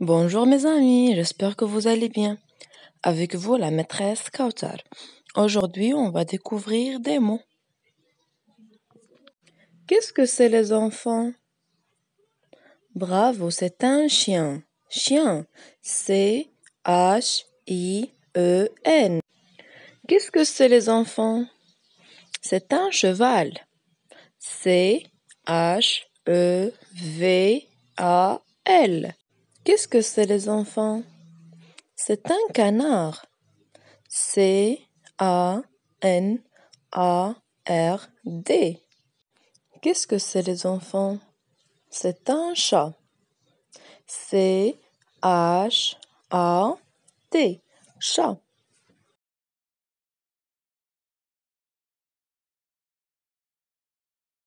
Bonjour mes amis, j'espère que vous allez bien. Avec vous la maîtresse Kautar. Aujourd'hui, on va découvrir des mots. Qu'est-ce que c'est les enfants Bravo, c'est un chien. Chien, C H I E N. Qu'est-ce que c'est les enfants C'est un cheval. C H E V A L. Qu'est-ce que c'est les enfants C'est un canard. C A N A R D. Qu'est-ce que c'est les enfants C'est un chat. C H A T. Chat.